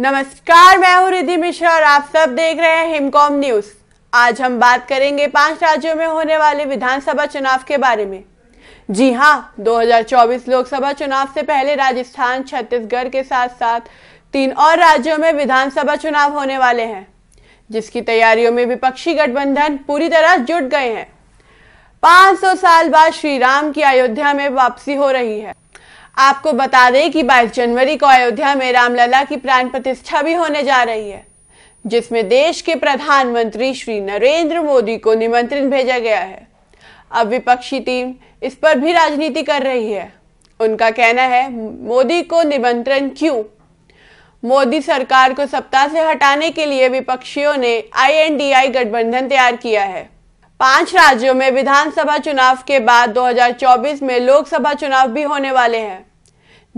नमस्कार मैं हूं रिधि मिश्रा और आप सब देख रहे हैं हिमकॉम न्यूज आज हम बात करेंगे पांच राज्यों में होने वाले विधानसभा चुनाव के बारे में जी हां 2024 लोकसभा चुनाव से पहले राजस्थान छत्तीसगढ़ के साथ साथ तीन और राज्यों में विधानसभा चुनाव होने वाले हैं जिसकी तैयारियों में विपक्षी गठबंधन पूरी तरह जुट गए हैं 500 साल बाद श्री राम की अयोध्या में वापसी हो रही है आपको बता दें कि 22 जनवरी को अयोध्या में रामलला की प्राण प्रतिष्ठा भी होने जा रही है जिसमें देश के प्रधानमंत्री श्री नरेंद्र मोदी को निमंत्रण भेजा गया है अब विपक्षी टीम इस पर भी राजनीति कर रही है उनका कहना है मोदी को निमंत्रण क्यों मोदी सरकार को सप्ताह से हटाने के लिए विपक्षियों ने आईएनडीआई गठबंधन तैयार किया है पांच राज्यों में विधानसभा चुनाव के बाद 2024 में लोकसभा चुनाव भी होने वाले हैं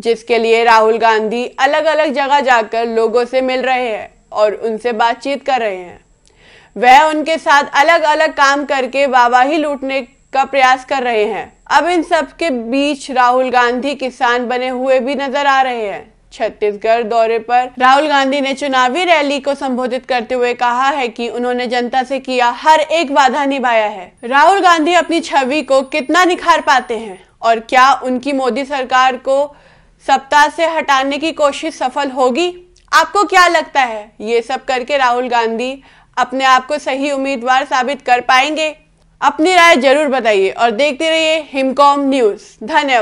जिसके लिए राहुल गांधी अलग अलग जगह जाकर लोगों से मिल रहे हैं और उनसे बातचीत कर रहे हैं वह उनके साथ अलग अलग काम करके बाबा ही लूटने का प्रयास कर रहे हैं अब इन सब के बीच राहुल गांधी किसान बने हुए भी नजर आ रहे हैं छत्तीसगढ़ दौरे पर राहुल गांधी ने चुनावी रैली को संबोधित करते हुए कहा है कि उन्होंने जनता से किया हर एक वादा निभाया है राहुल गांधी अपनी छवि को कितना निखार पाते हैं और क्या उनकी मोदी सरकार को सप्ताह से हटाने की कोशिश सफल होगी आपको क्या लगता है ये सब करके राहुल गांधी अपने आप को सही उम्मीदवार साबित कर पाएंगे अपनी राय जरूर बताइए और देखते रहिए हिमकॉम न्यूज धन्यवाद